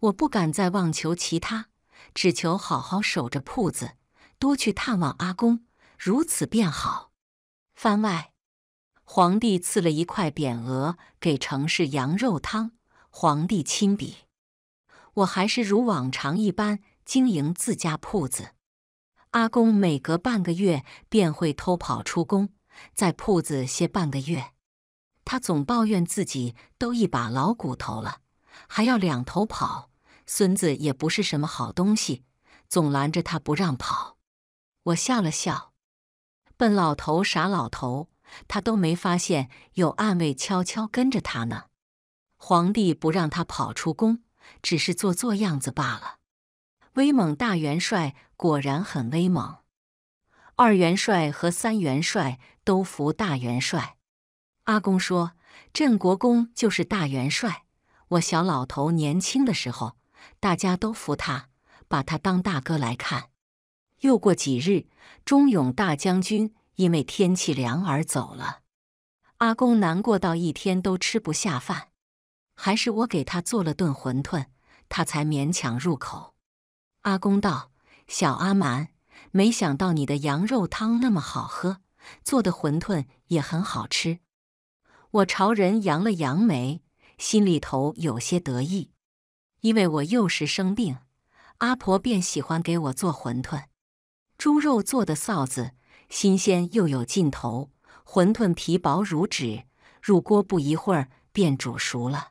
我不敢再妄求其他，只求好好守着铺子，多去探望阿公，如此便好。番外。皇帝赐了一块匾额给程氏羊肉汤，皇帝亲笔。我还是如往常一般经营自家铺子。阿公每隔半个月便会偷跑出宫，在铺子歇半个月。他总抱怨自己都一把老骨头了，还要两头跑。孙子也不是什么好东西，总拦着他不让跑。我笑了笑：“笨老头，傻老头。”他都没发现有暗卫悄悄跟着他呢。皇帝不让他跑出宫，只是做做样子罢了。威猛大元帅果然很威猛。二元帅和三元帅都服大元帅。阿公说，镇国公就是大元帅。我小老头年轻的时候，大家都服他，把他当大哥来看。又过几日，忠勇大将军。因为天气凉而走了，阿公难过到一天都吃不下饭，还是我给他做了顿馄饨，他才勉强入口。阿公道：“小阿蛮，没想到你的羊肉汤那么好喝，做的馄饨也很好吃。”我朝人扬了扬眉，心里头有些得意，因为我幼时生病，阿婆便喜欢给我做馄饨，猪肉做的臊子。新鲜又有劲头，馄饨皮薄如纸，入锅不一会儿便煮熟了。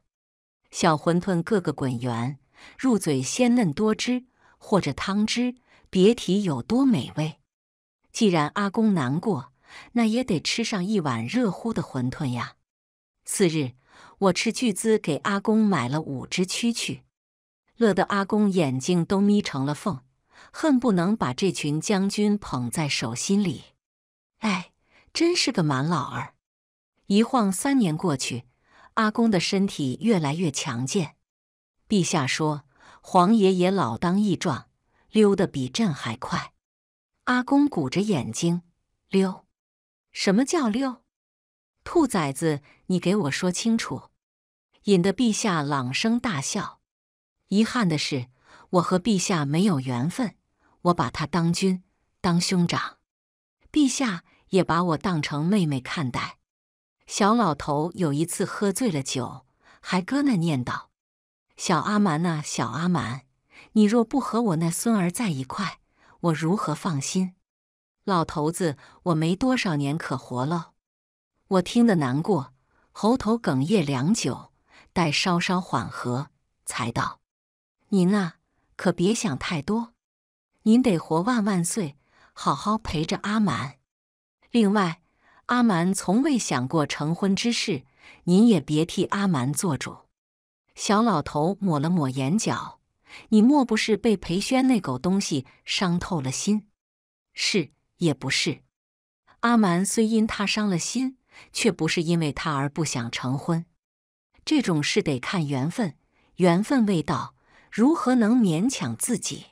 小馄饨个个滚圆，入嘴鲜嫩多汁，或者汤汁，别提有多美味。既然阿公难过，那也得吃上一碗热乎的馄饨呀。次日，我斥巨资给阿公买了五只蛐蛐，乐得阿公眼睛都眯成了缝。恨不能把这群将军捧在手心里，哎，真是个满老儿！一晃三年过去，阿公的身体越来越强健。陛下说：“皇爷爷老当益壮，溜得比朕还快。”阿公鼓着眼睛溜，什么叫溜？兔崽子，你给我说清楚！引得陛下朗声大笑。遗憾的是，我和陛下没有缘分。我把他当君，当兄长，陛下也把我当成妹妹看待。小老头有一次喝醉了酒，还搁那念叨：“小阿蛮啊，小阿蛮，你若不和我那孙儿在一块，我如何放心？”老头子，我没多少年可活了，我听得难过，喉头哽咽良久，待稍稍缓和，才道：“您啊，可别想太多。”您得活万万岁，好好陪着阿蛮。另外，阿蛮从未想过成婚之事，您也别替阿蛮做主。小老头抹了抹眼角，你莫不是被裴轩那狗东西伤透了心？是也不是？阿蛮虽因他伤了心，却不是因为他而不想成婚。这种事得看缘分，缘分未到，如何能勉强自己？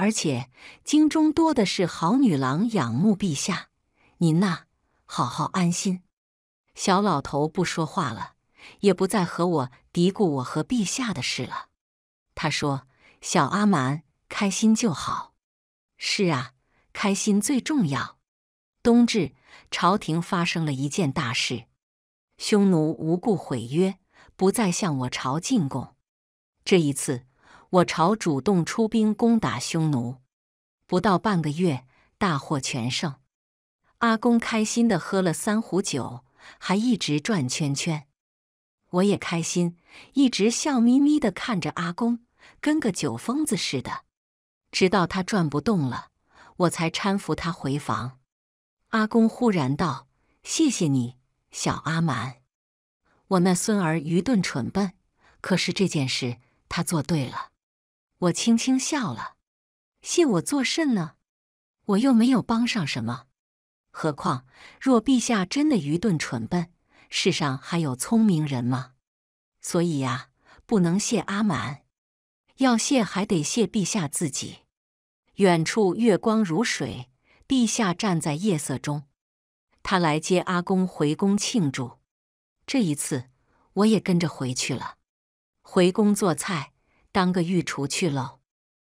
而且京中多的是好女郎，仰慕陛下，您呐，好好安心。小老头不说话了，也不再和我嘀咕我和陛下的事了。他说：“小阿蛮，开心就好。”是啊，开心最重要。冬至，朝廷发生了一件大事：匈奴无故毁约，不再向我朝进贡。这一次。我朝主动出兵攻打匈奴，不到半个月，大获全胜。阿公开心的喝了三壶酒，还一直转圈圈。我也开心，一直笑眯眯的看着阿公，跟个酒疯子似的。直到他转不动了，我才搀扶他回房。阿公忽然道：“谢谢你，小阿满。我那孙儿愚钝蠢笨，可是这件事他做对了。”我轻轻笑了，谢我作甚呢？我又没有帮上什么。何况若陛下真的愚钝蠢笨，世上还有聪明人吗？所以呀，不能谢阿满，要谢还得谢陛下自己。远处月光如水，陛下站在夜色中，他来接阿公回宫庆祝。这一次，我也跟着回去了，回宫做菜。当个御厨去了。